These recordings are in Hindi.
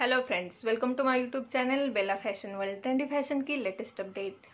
hello friends welcome to my YouTube channel Bela fashion world trendy fashion की लेटेस्ट अपडेट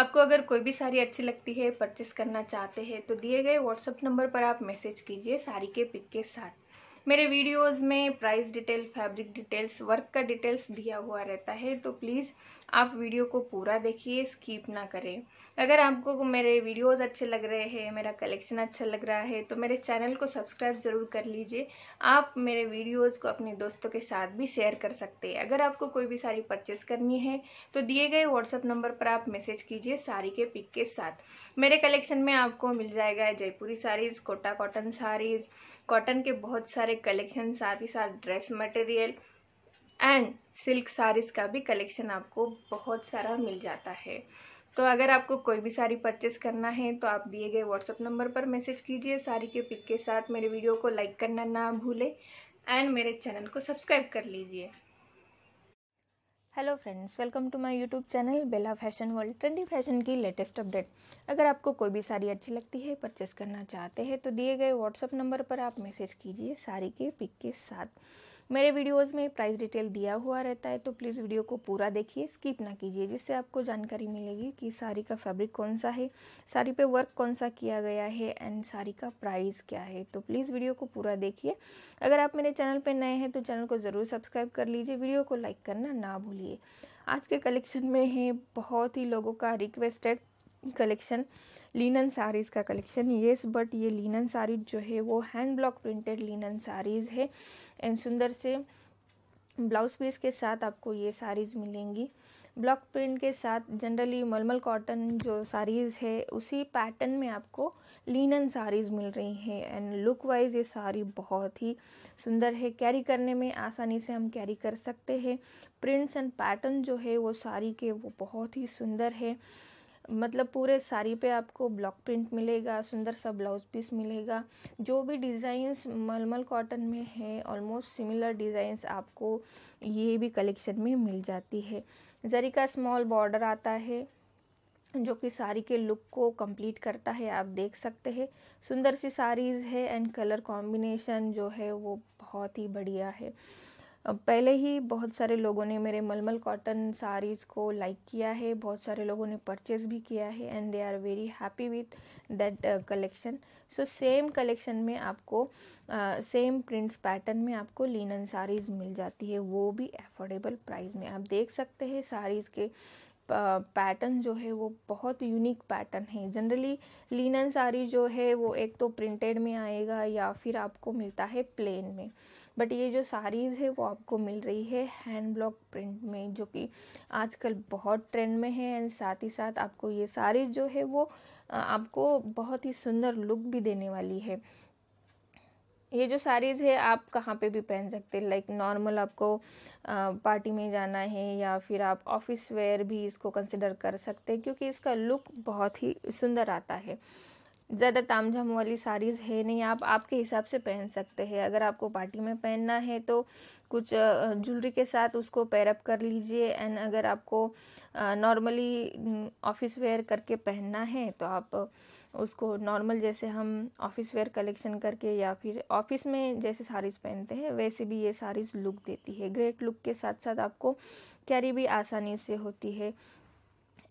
आपको अगर कोई भी साड़ी अच्छी लगती है परचेस करना चाहते हैं तो दिए गए व्हाट्सअप नंबर पर आप मैसेज कीजिए साड़ी के पिक के साथ मेरे वीडियोस में price detail fabric details work का डिटेल्स दिया हुआ रहता है तो प्लीज़ आप वीडियो को पूरा देखिए स्कीप ना करें अगर आपको मेरे वीडियोस अच्छे लग रहे हैं मेरा कलेक्शन अच्छा लग रहा है तो मेरे चैनल को सब्सक्राइब ज़रूर कर लीजिए आप मेरे वीडियोस को अपने दोस्तों के साथ भी शेयर कर सकते हैं अगर आपको कोई भी साड़ी परचेस करनी है तो दिए गए व्हाट्सअप नंबर पर आप मैसेज कीजिए साड़ी के पिक के साथ मेरे कलेक्शन में आपको मिल जाएगा जयपुरी साड़ीज़ कोटा कॉटन साड़ीज़ कॉटन के बहुत सारे कलेक्शन साथ ही साथ dress material and silk saris का भी कलेक्शन आपको बहुत सारा मिल जाता है तो अगर आपको कोई भी साड़ी परचेस करना है तो आप दिए गए व्हाट्सअप नंबर पर मैसेज कीजिए साड़ी के पिक के साथ मेरे वीडियो को लाइक करना ना भूले एंड मेरे चैनल को सब्सक्राइब कर लीजिए hello friends welcome to my YouTube channel Bela fashion world trendy fashion की लेटेस्ट अपडेट अगर आपको कोई भी साड़ी अच्छी लगती है परचेस करना चाहते हैं तो दिए गए व्हाट्सअप नंबर पर आप मैसेज कीजिए साड़ी के पिक के साथ मेरे वीडियोस में प्राइस डिटेल दिया हुआ रहता है तो प्लीज़ वीडियो को पूरा देखिए स्किप ना कीजिए जिससे आपको जानकारी मिलेगी कि साड़ी का फैब्रिक कौन सा है साड़ी पे वर्क कौन सा किया गया है एंड साड़ी का प्राइस क्या है तो प्लीज़ वीडियो को पूरा देखिए अगर आप मेरे चैनल पर नए हैं तो चैनल को ज़रूर सब्सक्राइब कर लीजिए वीडियो को लाइक करना ना भूलिए आज के कलेक्शन में है बहुत ही लोगों का रिक्वेस्टेड कलेक्शन लिनन साड़ीज़ का कलेक्शन येस बट ये लिनन साड़ी जो है वो hand block printed linen saris है एंड सुंदर से ब्लाउज पीस के साथ आपको ये साड़ीज़ मिलेंगी ब्लॉक प्रिंट के साथ जनरली मलमल कॉटन जो साड़ीज़ है उसी पैटर्न में आपको लिनन साड़ीज़ मिल रही हैं एंड लुक वाइज ये साड़ी बहुत ही सुंदर है कैरी करने में आसानी से हम कैरी कर सकते हैं प्रिंट्स एंड पैटर्न जो है वो साड़ी के वो बहुत ही सुंदर है मतलब पूरे साड़ी पे आपको ब्लॉक प्रिंट मिलेगा सुंदर सा ब्लाउज पीस मिलेगा जो भी डिज़ाइंस मलमल कॉटन में है ऑलमोस्ट सिमिलर डिज़ाइंस आपको ये भी कलेक्शन में मिल जाती है जरी का स्मॉल बॉर्डर आता है जो कि साड़ी के लुक को कंप्लीट करता है आप देख सकते हैं सुंदर सी साड़ीज़ है एंड कलर कॉम्बिनेशन जो है वो बहुत ही बढ़िया है पहले ही बहुत सारे लोगों ने मेरे मलमल कॉटन साड़ीज़ को लाइक किया है बहुत सारे लोगों ने परचेज भी किया है and they are very happy with that collection so same collection में आपको सेम प्रिंट्स पैटर्न में आपको लिनन साड़ीज़ मिल जाती है वो भी एफोर्डेबल प्राइस में आप देख सकते हैं साड़ीज़ के पैटर्न uh, जो है वो बहुत यूनिक पैटर्न है जनरली लिनन साड़ी जो है वो एक तो प्रिंटेड में आएगा या फिर आपको मिलता है प्लेन में बट ये जो साड़ीज़ है वो आपको मिल रही है हैंड ब्लॉक प्रिंट में जो कि आजकल बहुत ट्रेंड में है एंड साथ ही साथ आपको ये साड़ीज़ जो है वो आपको बहुत ही सुंदर लुक भी देने वाली है ये जो साड़ीज़ है आप कहाँ पे भी पहन सकते हैं लाइक नॉर्मल आपको आ, पार्टी में जाना है या फिर आप ऑफिस वेयर भी इसको कंसिडर कर सकते हैं क्योंकि इसका लुक बहुत ही सुंदर आता है ज़्यादा झाम वाली साड़ीज़ है नहीं आप आपके हिसाब से पहन सकते हैं अगर आपको पार्टी में पहनना है तो कुछ ज्वेलरी के साथ उसको पैरअप कर लीजिए एंड अगर आपको नॉर्मली ऑफिस वेयर करके पहनना है तो आप उसको नॉर्मल जैसे हम ऑफिस वेयर कलेक्शन करके या फिर ऑफिस में जैसे साड़ीज़ पहनते हैं वैसे भी ये साड़ीज़ लुक देती है ग्रेट लुक के साथ साथ आपको कैरी भी आसानी से होती है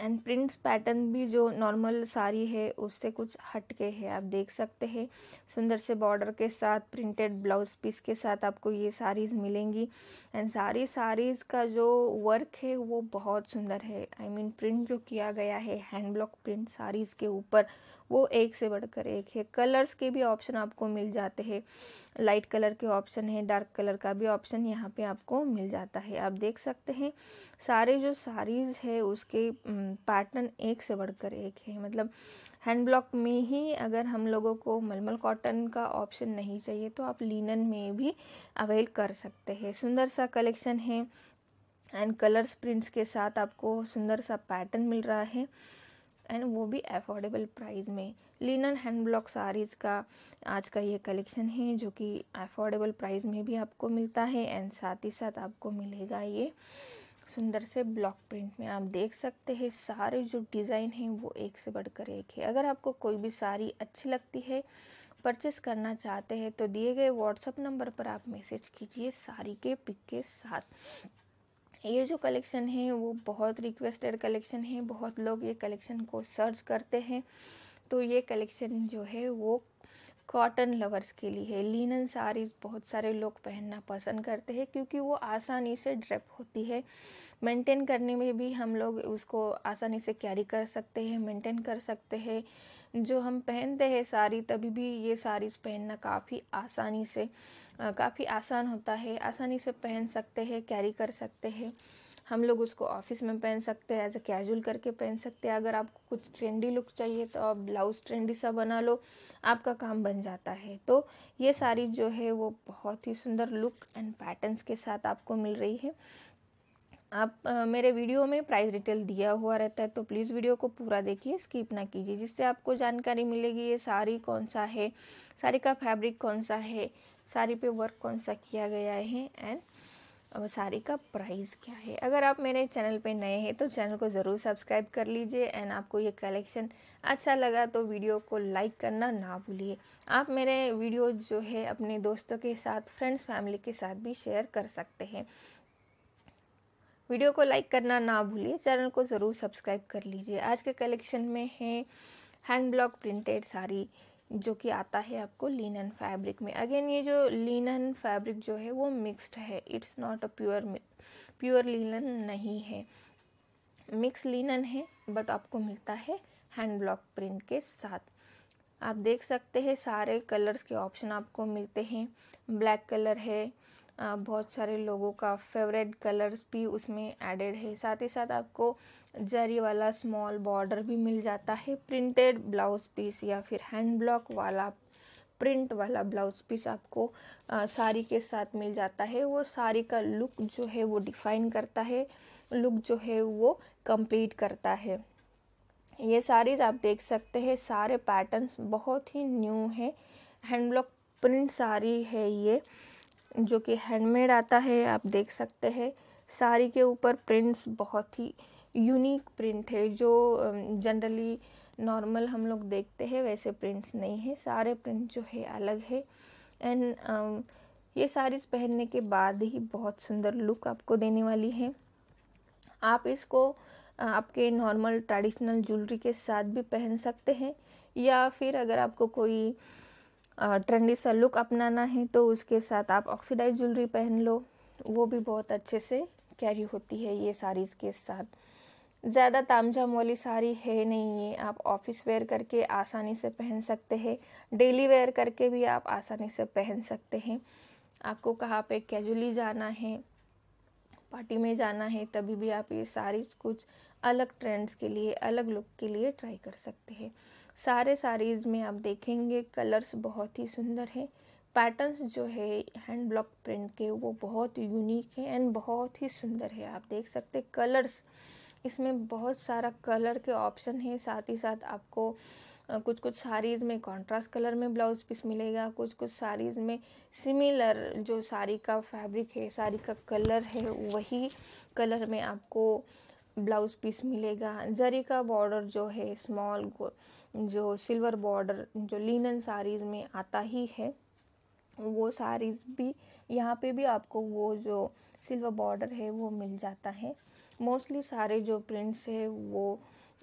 एंड प्रिंट पैटर्न भी जो नॉर्मल साड़ी है उससे कुछ हट के है आप देख सकते हैं सुंदर से बॉर्डर के साथ प्रिंटेड ब्लाउज पीस के साथ आपको ये साड़ीज़ मिलेंगी एंड सारी साड़ीज़ का जो वर्क है वो बहुत सुंदर है I I mean mean, print जो किया गया है हैंड ब्लॉक प्रिंट साड़ीज़ के ऊपर वो एक से बढ़कर एक है कलर्स के भी ऑप्शन आपको मिल जाते हैं लाइट कलर के ऑप्शन है डार्क कलर का भी ऑप्शन यहाँ पे आपको मिल जाता है आप देख सकते हैं सारे जो साड़ीज़ है उसके पैटर्न एक से बढ़कर एक है मतलब हैंड ब्लॉक में ही अगर हम लोगों को मलमल कॉटन का ऑप्शन नहीं चाहिए तो आप लिनन में भी अवेल कर सकते हैं सुंदर सा कलेक्शन है एंड कलर्स प्रिंट्स के साथ आपको सुंदर सा पैटर्न मिल रहा है एंड वो भी अफोर्डेबल प्राइस में लिनन हैंड ब्लॉक साड़ीज़ का आज का ये कलेक्शन है जो कि अफोर्डेबल प्राइस में भी आपको मिलता है एंड साथ ही साथ आपको मिलेगा ये सुंदर से ब्लॉक प्रिंट में आप देख सकते हैं सारे जो डिज़ाइन हैं वो एक से बढ़कर एक है अगर आपको कोई भी साड़ी अच्छी लगती है परचेस करना चाहते हैं तो दिए गए व्हाट्सअप नंबर पर आप मैसेज कीजिए साड़ी के पिक के साथ ये जो कलेक्शन है वो बहुत रिक्वेस्टेड कलेक्शन है बहुत लोग ये कलेक्शन को सर्च करते हैं तो ये कलेक्शन जो है वो कॉटन लवर्स के लिए है लिनन साड़ीज बहुत सारे लोग पहनना पसंद करते हैं क्योंकि वो आसानी से ड्रेप होती है मेंटेन करने में भी हम लोग उसको आसानी से कैरी कर सकते हैं मेंटेन कर सकते हैं जो हम पहनते हैं साड़ी तभी भी ये साड़ीज़ पहनना काफ़ी आसानी से काफ़ी आसान होता है आसानी से पहन सकते हैं कैरी कर सकते हैं हम लोग उसको ऑफिस में पहन सकते हैं एज अ कैजुअल करके पहन सकते हैं अगर आपको कुछ ट्रेंडी लुक चाहिए तो आप ब्लाउज ट्रेंडी सा बना लो आपका काम बन जाता है तो ये साड़ी जो है वो बहुत ही सुंदर लुक एंड पैटर्न्स के साथ आपको मिल रही है आप आ, मेरे वीडियो में प्राइस डिटेल दिया हुआ रहता है तो प्लीज़ वीडियो को पूरा देखिए स्किप ना कीजिए जिससे आपको जानकारी मिलेगी ये साड़ी कौन सा है साड़ी का फैब्रिक कौन सा है साड़ी पे वर्क कौन सा किया गया है एंड साड़ी का प्राइस क्या है अगर आप मेरे चैनल पे नए हैं तो चैनल को ज़रूर सब्सक्राइब कर लीजिए एंड आपको ये कलेक्शन अच्छा लगा तो वीडियो को लाइक करना ना भूलिए आप मेरे वीडियो जो है अपने दोस्तों के साथ फ्रेंड्स फैमिली के साथ भी शेयर कर सकते हैं वीडियो को लाइक करना ना भूलिए चैनल को ज़रूर सब्सक्राइब कर लीजिए आज के कलेक्शन में है हैंड ब्लॉक प्रिंटेड साड़ी जो कि आता है आपको लिनन फैब्रिक में अगेन ये जो लिनन फैब्रिक जो है वो मिक्स्ड है it's not a pure pure linen नहीं है मिक्स लिनन है बट आपको मिलता है हैंड ब्लॉक प्रिंट के साथ आप देख सकते हैं सारे कलर्स के ऑप्शन आपको मिलते हैं ब्लैक कलर है बहुत सारे लोगों का फेवरेट कलर्स भी उसमें एडेड है साथ ही साथ आपको जरी वाला स्मॉल बॉर्डर भी मिल जाता है प्रिंटेड ब्लाउज पीस या फिर हैंड ब्लॉक वाला प्रिंट वाला ब्लाउज पीस आपको साड़ी के साथ मिल जाता है वो साड़ी का लुक जो है वो डिफाइन करता है लुक जो है वो कंप्लीट करता है ये साड़ीज आप देख सकते हैं सारे पैटर्न्स बहुत ही न्यू है हैंड ब्लॉक प्रिंट साड़ी है ये जो कि हैंडमेड आता है आप देख सकते हैं साड़ी के ऊपर प्रिंट्स बहुत ही यूनिक प्रिंट है जो जनरली नॉर्मल हम लोग देखते हैं वैसे प्रिंट्स नहीं है सारे प्रिंट जो है अलग है एंड ये साड़ीज़ पहनने के बाद ही बहुत सुंदर लुक आपको देने वाली है आप इसको आपके नॉर्मल ट्रेडिशनल ज्वेलरी के साथ भी पहन सकते हैं या फिर अगर आपको कोई ट्रेंडी सा लुक अपनाना है तो उसके साथ आप ऑक्सीडाइज ज्वेलरी पहन लो वो भी बहुत अच्छे से कैरी होती है ये साड़ीज़ के साथ ज़्यादा तामझाम वाली साड़ी है नहीं ये आप ऑफिस वेयर करके आसानी से पहन सकते हैं डेली वेयर करके भी आप आसानी से पहन सकते हैं आपको कहाँ पे कैजुअली जाना है पार्टी में जाना है तभी भी आप ये साड़ीज कुछ अलग ट्रेंड्स के लिए अलग लुक के लिए ट्राई कर सकते हैं सारे साड़ीज़ में आप देखेंगे कलर्स बहुत ही सुंदर हैं पैटर्न्स जो है हैंड ब्लॉक प्रिंट के वो बहुत यूनिक है एंड बहुत ही सुंदर है आप देख सकते कलर्स इसमें बहुत सारा कलर के ऑप्शन है साथ ही साथ आपको कुछ कुछ साड़ीज़ में कंट्रास्ट कलर में ब्लाउज पीस मिलेगा कुछ कुछ साड़ीज़ में सिमिलर जो साड़ी का फैब्रिक है साड़ी का कलर है वही कलर में आपको ब्लाउज पीस मिलेगा जरी का बॉर्डर जो है स्मॉल जो सिल्वर बॉर्डर जो लिनन साड़ीज़ में आता ही है वो साड़ीज़ भी यहाँ पे भी आपको वो जो सिल्वर बॉर्डर है वो मिल जाता है मोस्टली सारे जो प्रिंट्स है वो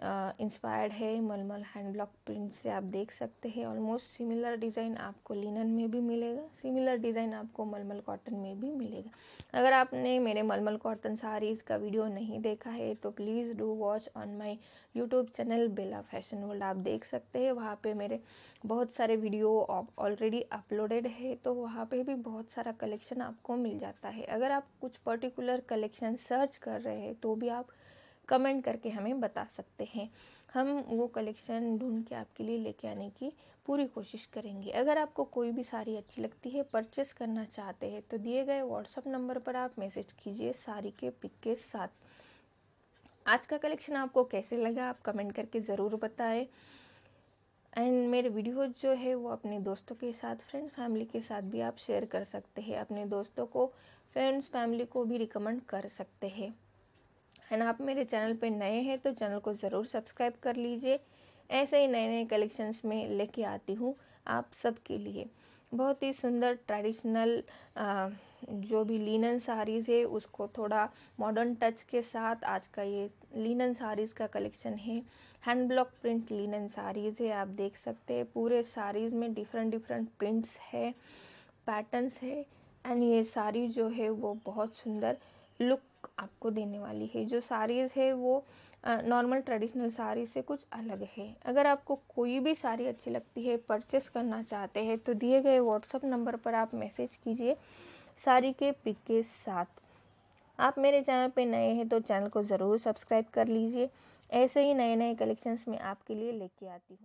इंस्पायर्ड है मलमल हैंड ब्लॉक प्रिंट से आप देख सकते हैं ऑलमोस्ट सिमिलर डिज़ाइन आपको लिनन में भी मिलेगा सिमिलर डिज़ाइन आपको मलमल कॉटन में भी मिलेगा अगर आपने मेरे मलमल कॉटन साड़ीज़ का वीडियो नहीं देखा है तो please do watch on my YouTube channel Bela fashion world आप देख सकते हैं वहाँ पर मेरे बहुत सारे वीडियो ऑलरेडी अपलोडेड है तो वहाँ पर भी बहुत सारा कलेक्शन आपको मिल जाता है अगर आप कुछ पर्टिकुलर कलेक्शन सर्च कर रहे हैं तो भी आप कमेंट करके हमें बता सकते हैं हम वो कलेक्शन ढूंढ के आपके लिए लेके आने की पूरी कोशिश करेंगे अगर आपको कोई भी साड़ी अच्छी लगती है परचेस करना चाहते हैं तो दिए गए व्हाट्सअप नंबर पर आप मैसेज कीजिए साड़ी के पिक के साथ आज का कलेक्शन आपको कैसे लगा आप कमेंट करके ज़रूर बताएं एंड मेरे वीडियो जो है वो अपने दोस्तों के साथ फ्रेंड फैमिली के साथ भी आप शेयर कर सकते हैं अपने दोस्तों को फ्रेंड्स फैमिली को भी रिकमेंड कर सकते हैं एंड आप मेरे चैनल पे नए हैं तो चैनल को ज़रूर सब्सक्राइब कर लीजिए ऐसे ही नए नए कलेक्शंस में लेके आती हूँ आप सबके लिए बहुत ही सुंदर ट्रेडिशनल जो भी लिनन साड़ीज़ है उसको थोड़ा मॉडर्न टच के साथ आज का ये लिनन साड़ीज़ का कलेक्शन है hand block print linen saris है आप देख सकते हैं पूरे साड़ीज़ में डिफरेंट डिफरेंट प्रिंट्स है पैटर्न्स है एंड ये साड़ी जो है वो बहुत सुंदर लुक आपको देने वाली है जो साड़ीज़ है वो नॉर्मल ट्रेडिशनल साड़ी से कुछ अलग है अगर आपको कोई भी साड़ी अच्छी लगती है परचेस करना चाहते हैं तो दिए गए व्हाट्सअप नंबर पर आप मैसेज कीजिए साड़ी के पिक के साथ आप मेरे चैनल पे नए हैं तो चैनल को ज़रूर सब्सक्राइब कर लीजिए ऐसे ही नए नए कलेक्शंस में आपके लिए लेके आती हूँ